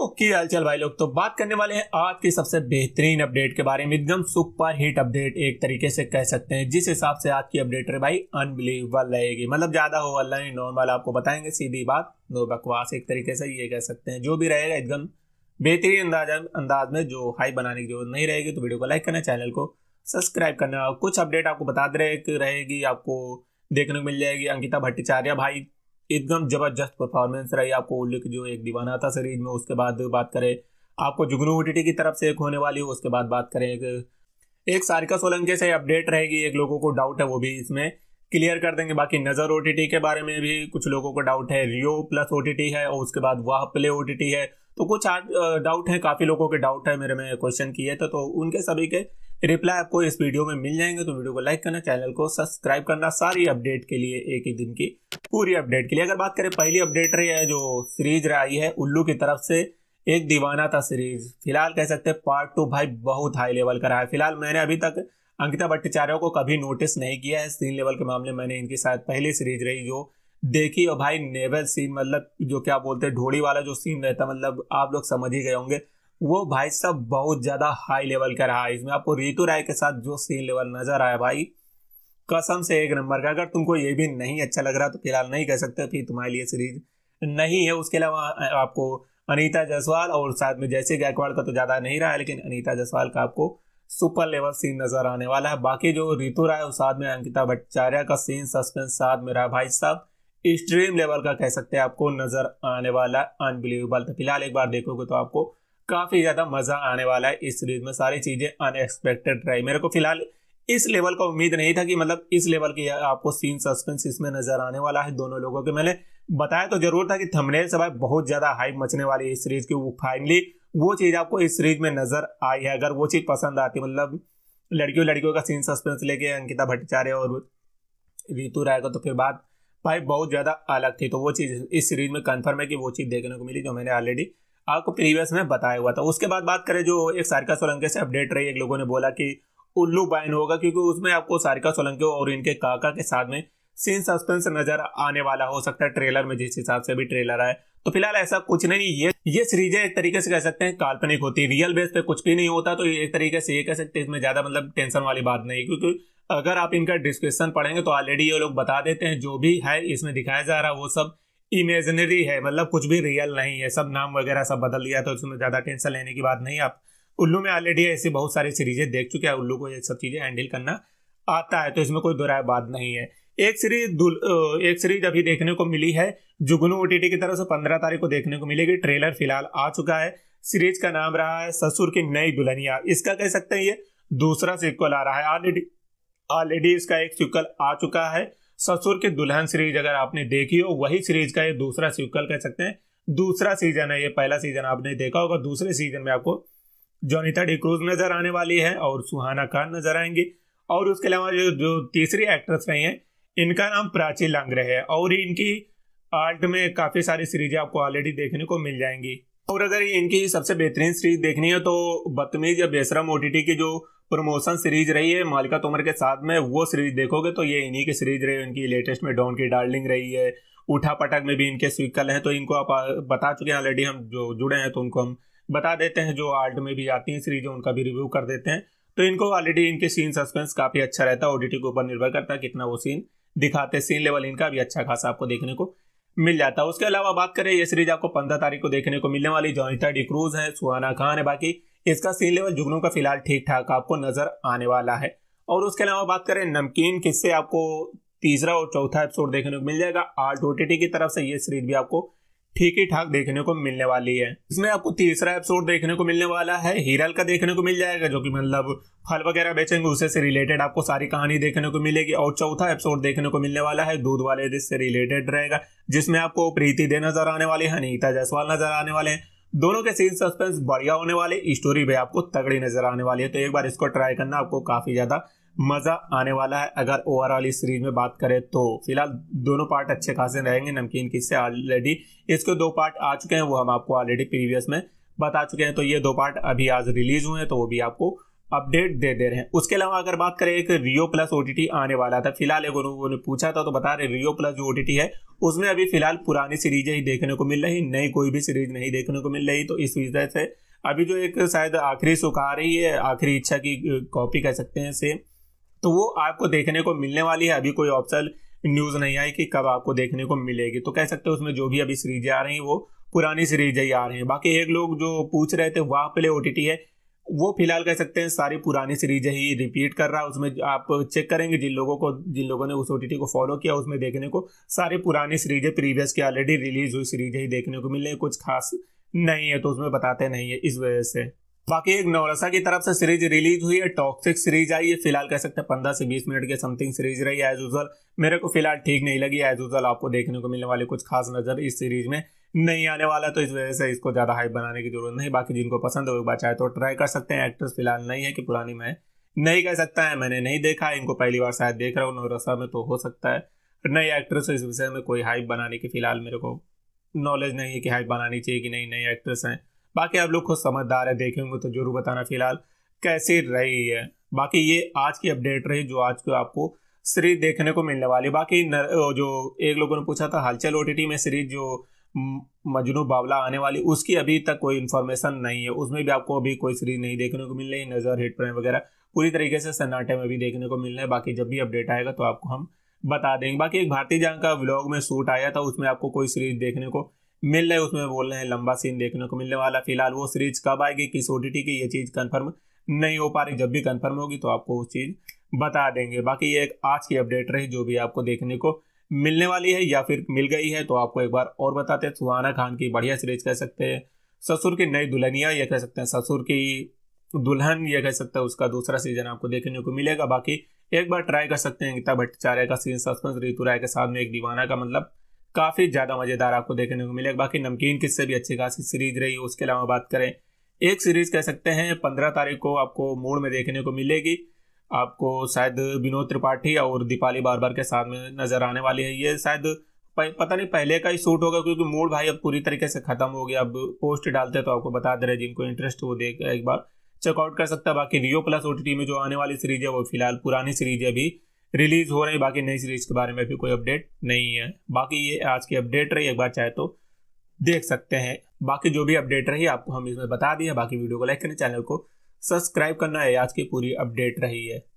तो की चल भाई लोग तो बात करने वाले हैं आज के सबसे बेहतरीन अपडेट के बारे में एकदम सुपर हिट अपडेट एक तरीके से कह सकते हैं जिस हिसाब से आज की अपडेट रहे भाई अनबिलीवेबल रहेगी मतलब ज्यादा हो अल्लाह नहीं नॉर्मल आपको बताएंगे सीधी बात नो बकवास एक तरीके से ये कह सकते हैं जो भी रहेगा एकदम बेहतरीन अंदाज अंदाज में जो हाई बनाने की जरूरत नहीं रहेगी तो वीडियो को लाइक करना चैनल को सब्सक्राइब करना कुछ अपडेट आपको बता दे रहेगी आपको देखने को मिल जाएगी अंकिता भट्टाचार्य भाई एकदम जबरदस्त परफॉर्मेंस रही आपको उल्लिक जो एक दीवाना था सीरीज में उसके बाद बात करें आपको जुगनू ओटीटी की तरफ से एक होने वाली हो उसके बाद बात करें एक एक सारिका सोलंके से अपडेट रहेगी एक लोगों को डाउट है वो भी इसमें क्लियर कर देंगे बाकी नज़र ओ के बारे में भी कुछ लोगों को डाउट है रियो प्लस ओ है और उसके बाद वाह प्ले ओ है तो कुछ डाउट है काफ़ी लोगों के डाउट है मेरे में क्वेश्चन किए थे तो उनके सभी के रिप्लाई आपको इस वीडियो में मिल जाएंगे तो वीडियो को लाइक करना चैनल को सब्सक्राइब करना सारी अपडेट के लिए एक ही दिन की पूरी अपडेट के लिए अगर बात करें पहली अपडेट रही है जो सीरीज आई है उल्लू की तरफ से एक दीवाना था सीरीज फिलहाल कह सकते हैं पार्ट टू भाई बहुत हाई लेवल का रहा है फिलहाल मैंने अभी तक अंकिता भट्टाचार्य को कभी नोटिस नहीं किया है सीन लेवल के मामले मैंने इनकी शायद पहली सीरीज रही जो देखी और भाई नेवल सीन मतलब जो क्या बोलते हैं ढोड़ी वाला जो सीन रहता मतलब आप लोग समझ ही गए होंगे वो भाई सब बहुत ज़्यादा हाई लेवल का रहा है इसमें आपको रितु राय के साथ जो सीन लेवल नजर आया भाई कसम से एक नंबर का अगर तुमको ये भी नहीं अच्छा लग रहा तो फिलहाल नहीं कह सकते कि तुम्हारे लिए सीरीज नहीं है उसके अलावा आपको अनीता जायसवाल और साथ में जैसे गायकवाड़ का तो ज़्यादा नहीं रहा है लेकिन अनीता जायसवाल का आपको सुपर लेवल सीन नजर आने वाला है बाकी जो रितु राय और साथ में अंकिता भट्टाचार्य का सीन सस्पेंस साथ में रहा भाई साहब एक्सट्रीम लेवल का कह सकते हैं आपको नजर आने वाला अनबिलीवेबल तो फिलहाल एक बार देखोगे तो आपको काफी ज्यादा मजा आने वाला है इस सीरीज में सारी चीजें अनएक्सपेक्टेड रही मेरे को फिलहाल इस लेवल का उम्मीद नहीं था कि मतलब इस लेवल की आपको सीन सस्पेंस इसमें नजर आने वाला है दोनों लोगों के मैंने बताया तो जरूर था कि थंबनेल से भाई बहुत ज्यादा हाइप मचने वाली है इस सीरीज की वो फाइनली वो चीज आपको इस सीरीज में नजर आई है अगर वो चीज पसंद आती मतलब लड़कियों लड़कियों का सीन सस्पेंस लेके अंकिता भट्टाचार्य और रितु राय का तो फिर बात भाई बहुत ज़्यादा अलग थी तो वो चीज़ इस सीरीज में कन्फर्म है कि वो चीज़ देखने को मिली जो मैंने ऑलरेडी आपको प्रीवियस में बताया हुआ था उसके बाद बात करें जो एक सारिका सोलंके से अपडेट रही एक लोगों ने बोला कि उल्लू बाइन होगा क्योंकि उसमें आपको सारिका सोलंकी और इनके काका के साथ में सीन सस्पेंस नजर आने वाला हो सकता है ट्रेलर में जिस हिसाब से भी ट्रेलर आए तो फिलहाल ऐसा कुछ नहीं ये ये सीरीजें एक तरीके से कह सकते हैं काल्पनिक होती है रियल बेस पे कुछ भी नहीं होता तो एक तरीके से ये कह सकते हैं इसमें ज्यादा मतलब टेंशन वाली बात नहीं क्योंकि अगर आप इनका डिस्क्रिप्शन पढ़ेंगे तो ऑलरेडी ये लोग बता देते हैं जो भी है इसमें दिखाया जा रहा है वो सब इमेजनरी है मतलब कुछ भी रियल नहीं है सब नाम वगैरह सब बदल दिया तो इसमें ज्यादा टेंशन लेने की बात नहीं आप उल्लू में ऑलरेडी ऐसी बहुत सारी सीरीजें देख चुके हैं उल्लू को ये सब चीज़ें हैंडल करना आता है तो इसमें कोई दोराय बात नहीं है एक सीरीज एक सीरीज अभी देखने को मिली है जुगनू ओ की तरफ से पंद्रह तारीख को देखने को मिलेगी ट्रेलर फिलहाल आ चुका है सीरीज का नाम रहा है ससुर की नई दुल्हनिया इसका कह सकते हैं ये दूसरा सीक्वल आ रहा है ऑलरेडी ऑलरेडी इसका एक सीक्वल आ चुका है ससुर की दुल्हन सीरीज अगर आपने देखी हो वही सीरीज का ये दूसरा सीक्वल कह सकते हैं दूसरा सीजन है ये पहला सीजन आपने देखा होगा दूसरे सीजन में आपको जोनिता डिक्रूज नज़र आने वाली है और सुहाना खान नज़र आएंगे और उसके अलावा जो जो तीसरी एक्ट्रेस रही हैं इनका नाम प्राची लांगरे है और इनकी आर्ट में काफ़ी सारी सीरीज आपको ऑलरेडी देखने को मिल जाएंगी और अगर इनकी सबसे बेहतरीन सीरीज देखनी है तो बदतमीज या बेसरम ओ की जो प्रमोशन सीरीज रही है मालिका तोमर के साथ में वो सीरीज देखोगे तो ये इन्हीं की सीरीज रही है इनकी लेटेस्ट में डॉन की डार्लिंग रही है उठा पटक में भी इनके सीक्वल हैं तो इनको आप बता चुके हैं ऑलरेडी हम जो जुड़े हैं तो उनको हम बता देते हैं जो आर्ट में भी आती हैं सीरीज उनका भी रिव्यू कर देते हैं तो इनको ऑलरेडी इनके सीन सस्पेंस काफ़ी अच्छा रहता है ओडीटी के ऊपर निर्भर करता है कितना वो सीन दिखाते सीन लेवल इनका भी अच्छा खासा आपको देखने को मिल जाता है उसके अलावा बात करें ये सीरीज आपको पंद्रह तारीख को देखने को मिलने वाली जॉनिता डी क्रूज है सुहाना खान है बाकी इसका सीन लेवल जुगनू का फिलहाल ठीक ठाक आपको नजर आने वाला है और उसके अलावा बात करें नमकीन किससे आपको तीसरा और चौथा एपिसोड देखने को मिल जाएगा आर्ट ओ की तरफ से ये सीरीज भी आपको ठीक ही ठाक देखने को मिलने वाली है इसमें आपको तीसरा एपिसोड देखने को मिलने वाला है हीरल का देखने को मिल जाएगा जो कि मतलब फल वगैरह बेचेंगे उसे से रिलेटेड आपको सारी कहानी देखने को मिलेगी और चौथा एपिसोड देखने को मिलने वाला है दूध वाले जिससे रिलेटेड रहेगा जिसमें आपको प्रीति दे नजर आने वाली है अनिता जायसवाल नजर आने वाले हैं दोनों के सीन सस्पेंस बढ़िया होने वाले स्टोरी भी आपको तगड़ी नजर आने वाली है तो एक बार इसको ट्राई करना आपको काफी ज्यादा मज़ा आने वाला है अगर ओवरऑल इस सीरीज में बात करें तो फिलहाल दोनों पार्ट अच्छे खासे रहेंगे नमकीन की से ऑलरेडी इसके दो पार्ट आ चुके हैं वो हम आपको ऑलरेडी प्रीवियस में बता चुके हैं तो ये दो पार्ट अभी आज रिलीज हुए हैं तो वो भी आपको अपडेट दे दे रहे हैं उसके अलावा अगर बात करें एक रियो प्लस ओ आने वाला था फिलहाल एक उन्होंने पूछा था तो बता रहे रियो प्लस जो ओ है उसमें अभी फिलहाल पुरानी सीरीजें ही देखने को मिल रही नई कोई भी सीरीज नहीं देखने को मिल रही तो इस वजह से अभी जो एक शायद आखिरी सुखा रही है आखिरी इच्छा की कॉपी कह सकते हैं सेम तो वो आपको देखने को मिलने वाली है अभी कोई ऑप्शन न्यूज नहीं आई कि कब आपको देखने को मिलेगी तो कह सकते हो उसमें जो भी अभी सीरीजें आ रही हैं वो पुरानी सीरीजें ही आ रही हैं बाकी एक लोग जो पूछ रहे थे वहां पे ओ है वो फिलहाल कह सकते हैं सारी पुरानी सीरीजें ही रिपीट कर रहा है उसमें आप चेक करेंगे जिन लोगों को जिन लोगों ने उस ओ को फॉलो किया उसमें देखने को सारी पुरानी सीरीजें प्रीवियस की ऑलरेडी रिलीज हुई सीरीजें ही देखने को मिल रही कुछ खास नहीं है तो उसमें बताते नहीं है इस वजह से बाकी एक नवरसा की तरफ से सीरीज रिलीज हुई है टॉक्सिक सीरीज आई है फिलहाल कह सकते हैं पंद्रह से बीस मिनट के समथिंग सीरीज रही है एज यूजल मेरे को फिलहाल ठीक नहीं लगी एज यूजल आपको देखने को मिलने वाली कुछ खास नजर इस सीरीज में नहीं आने वाला तो इस वजह से इसको ज़्यादा हाइप बनाने की जरूरत नहीं बाकी जिनको पसंद हो एक बार चाहे तो ट्राई कर सकते हैं एक्ट्रेस फिलहाल नहीं है कि पुरानी मैं नहीं कह सकता है मैंने नहीं देखा इनको पहली बार शायद देख रहा हूँ नौरसा में तो हो सकता है नई एक्ट्रेस इस विषय में कोई हाइप बनाने की फिलहाल मेरे को नॉलेज नहीं है कि हाइप बनानी चाहिए कि नहीं नई एक्ट्रेस हैं बाकी आप लोग खुद समझदार है देखे होंगे तो जरूर बताना फिलहाल कैसे रही है बाकी ये आज की अपडेट रही जो आज को आपको सीरीज देखने को मिलने वाली बाकी नर, जो एक लोगों ने पूछा था हलचल ओ में सीरीज जो मजनू बावला आने वाली उसकी अभी तक कोई इन्फॉर्मेशन नहीं है उसमें भी आपको अभी कोई सीरीज नहीं देखने को मिल रही नज़र हिट पर वगैरह पूरी तरीके से सन्नाटे में भी देखने को मिल रहा है बाकी जब भी अपडेट आएगा तो आपको हम बता देंगे बाकी एक भारतीय जान का व्लॉग में सूट आया था उसमें आपको कोई सीरीज देखने को मिल रहे उसमें बोल रहे हैं लंबा सीन देखने को मिलने वाला फिलहाल वो सीरीज कब आएगी किस ओ टी की ये चीज़ कन्फर्म नहीं हो पा रही जब भी कन्फर्म होगी तो आपको वो चीज़ बता देंगे बाकी ये एक आज की अपडेट रही जो भी आपको देखने को मिलने वाली है या फिर मिल गई है तो आपको एक बार और बताते हैं सुहाना खान की बढ़िया सीरीज कह सकते हैं ससुर की नई दुल्हनिया ये कह सकते हैं ससुर की दुल्हन ये कह सकते हैं उसका दूसरा सीजन आपको देखने को मिलेगा बाकी एक बार ट्राई कर सकते हैं गीता भट्टाचार्य का सीन सस्पेंस ऋतु राय के साथ में एक दीवाना का मतलब काफ़ी ज़्यादा मज़ेदार आपको देखने को मिलेगा बाकी नमकीन किससे भी अच्छी खासी सीरीज रही उसके अलावा बात करें एक सीरीज कह सकते हैं पंद्रह तारीख को आपको मूड में देखने को मिलेगी आपको शायद विनोद त्रिपाठी और दीपाली बार बार के साथ में नज़र आने वाली है ये शायद पता नहीं पहले का ही शूट होगा क्योंकि मूड भाई अब पूरी तरीके से ख़त्म हो गया अब पोस्ट डालते हैं तो आपको बता दे रहे जिनको इंटरेस्ट वो देख एक बार चेकआउट कर सकता है बाकी वीओ प्लस ओ में जो आने वाली सीरीज है वो फिलहाल पुरानी सीरीज है अभी रिलीज हो रही बाकी नई सीरीज के बारे में भी कोई अपडेट नहीं है बाकी ये आज की अपडेट रही एक बार चाहे तो देख सकते हैं बाकी जो भी अपडेट रही आपको हम इसमें बता दिए बाकी वीडियो को लाइक करना चैनल को सब्सक्राइब करना है आज की पूरी अपडेट रही है